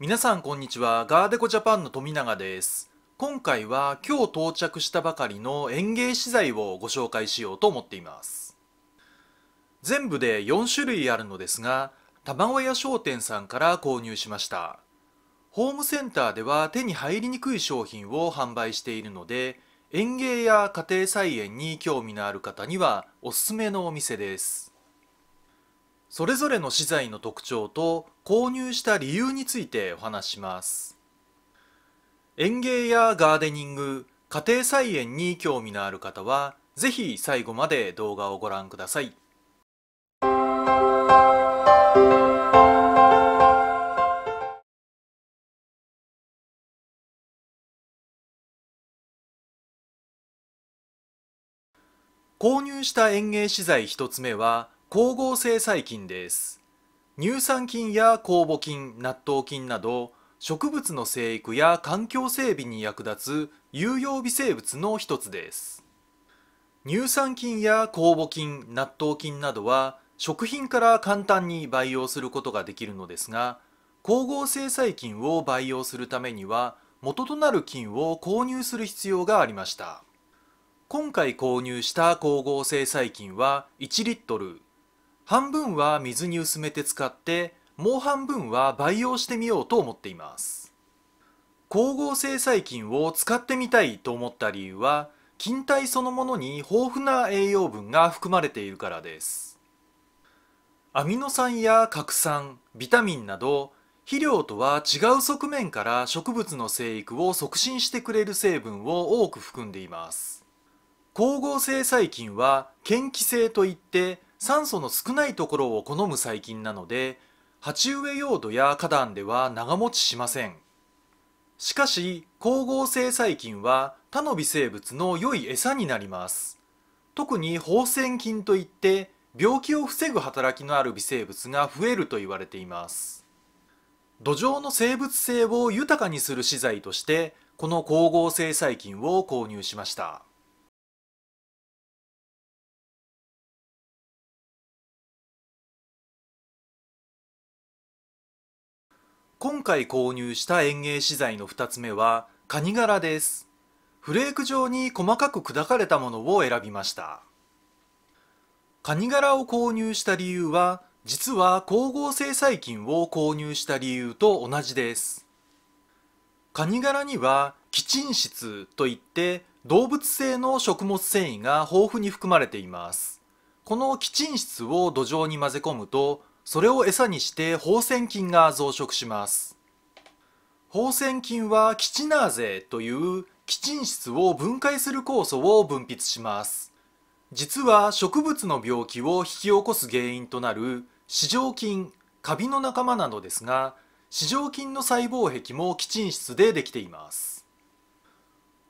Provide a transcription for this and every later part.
皆さんこんにちはガーデコジャパンの富永です今回は今日到着したばかりの園芸資材をご紹介しようと思っています全部で4種類あるのですが卵屋商店さんから購入しましたホームセンターでは手に入りにくい商品を販売しているので園芸や家庭菜園に興味のある方にはおすすめのお店ですそれぞれの資材の特徴と購入した理由についてお話します園芸やガーデニング家庭菜園に興味のある方はぜひ最後まで動画をご覧ください購入した園芸資材一つ目は光合成細菌です乳酸菌や酵母菌納豆菌など植物の生育や環境整備に役立つ有用微生物の一つです乳酸菌や酵母菌納豆菌などは食品から簡単に培養することができるのですが光合成細菌を培養するためには元となる菌を購入する必要がありました今回購入した光合成細菌は1リットル半分は水に薄めて使ってもう半分は培養してみようと思っています光合成細菌を使ってみたいと思った理由は菌体そのものに豊富な栄養分が含まれているからですアミノ酸や核酸ビタミンなど肥料とは違う側面から植物の生育を促進してくれる成分を多く含んでいます光合成細菌は嫌気性といって酸素の少ないところを好む細菌なので鉢植え用土や花壇では長持ちしませんしかし光合成細菌は他の微生物の良い餌になります特に放線菌といって病気を防ぐ働きのある微生物が増えると言われています土壌の生物性を豊かにする資材としてこの光合成細菌を購入しました今回購入した園芸資材の2つ目はカニ殻ですフレーク状に細かく砕かれたものを選びましたカニ殻を購入した理由は実は光合成細菌を購入した理由と同じですカニ殻にはキチン質といって動物性の食物繊維が豊富に含まれていますこのキチン質を土壌に混ぜ込むとそれを餌にして放線菌が増殖します放線菌はキチナーゼというキチン質を分解する酵素を分泌します実は植物の病気を引き起こす原因となる四条菌カビの仲間なのですが四条菌の細胞壁も基陳質でできています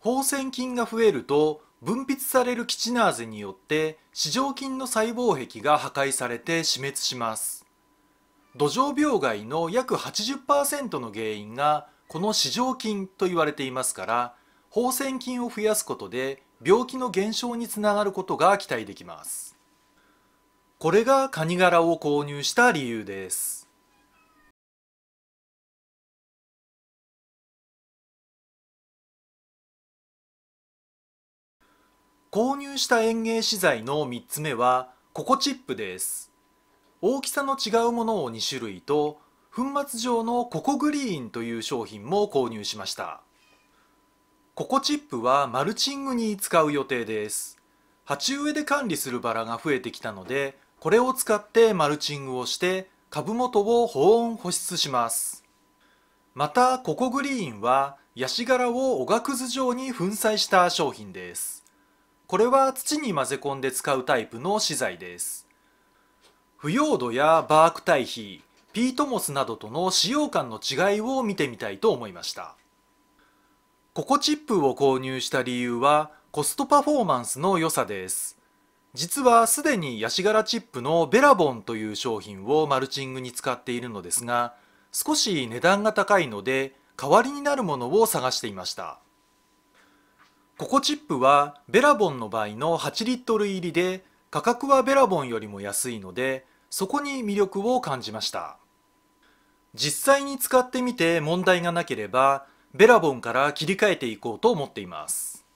放線菌が増えると分泌されるキチナーゼによって四条菌の細胞壁が破壊されて死滅します土壌病害の約80%の原因がこの四条菌と言われていますから放線菌を増やすことで病気の減少につながることが期待できますこれがカニ殻を購入した理由です購入した園芸資材の3つ目はココチップです大きさの違うものを2種類と粉末状のココグリーンという商品も購入しましたココチップはマルチングに使う予定です鉢植えで管理するバラが増えてきたのでこれを使ってマルチングをして株元を保温保湿しますまたココグリーンはヤシ殻をおがくず状に粉砕した商品ですこれは土に混ぜ込んで使うタイプの資材です腐葉土やバーク堆肥ピートモスなどとの使用感の違いを見てみたいと思いましたココチップを購入した理由はコストパフォーマンスの良さです実はすでにヤシガラチップのベラボンという商品をマルチングに使っているのですが少し値段が高いので代わりになるものを探していましたココチップはベラボンの場合の8リットル入りで価格はベラボンよりも安いのでそこに魅力を感じました実際に使ってみて問題がなければベラボンから切り替えていこうと思っています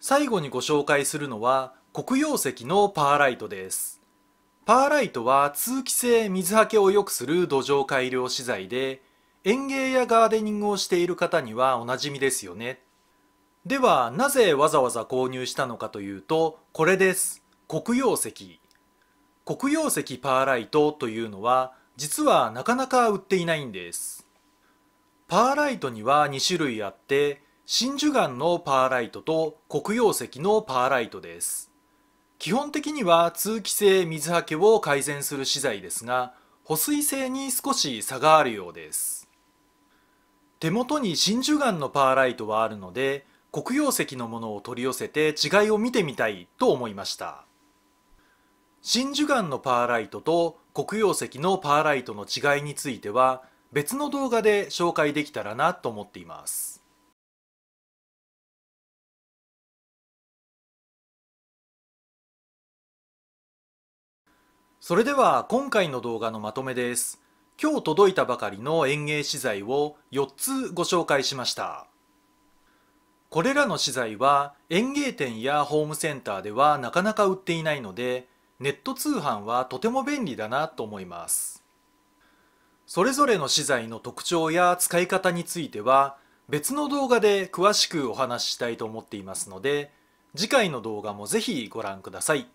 最後にご紹介するのは黒曜石のパーライトですパーライトは通気性水はけを良くする土壌改良資材で園芸やガーデニングをしている方にはおなじみですよねではなぜわざわざ購入したのかというとこれです黒曜石黒曜石パーライトというのは実はなかなか売っていないんですパーライトには2種類あって真珠岩のパーライトと黒曜石のパーライトです基本的には通気性水はけを改善する資材ですが保水性に少し差があるようです手元に真珠岩のパーライトはあるので黒曜石のものを取り寄せて違いを見てみたいと思いました真珠岩のパーライトと黒曜石のパーライトの違いについては別の動画で紹介できたらなと思っていますそれでは今回の動画のまとめです今日届いたばかりの園芸資材を4つご紹介しましたこれらの資材は園芸店やホームセンターではなかなか売っていないのでネット通販はとても便利だなと思いますそれぞれの資材の特徴や使い方については別の動画で詳しくお話ししたいと思っていますので次回の動画もぜひご覧ください。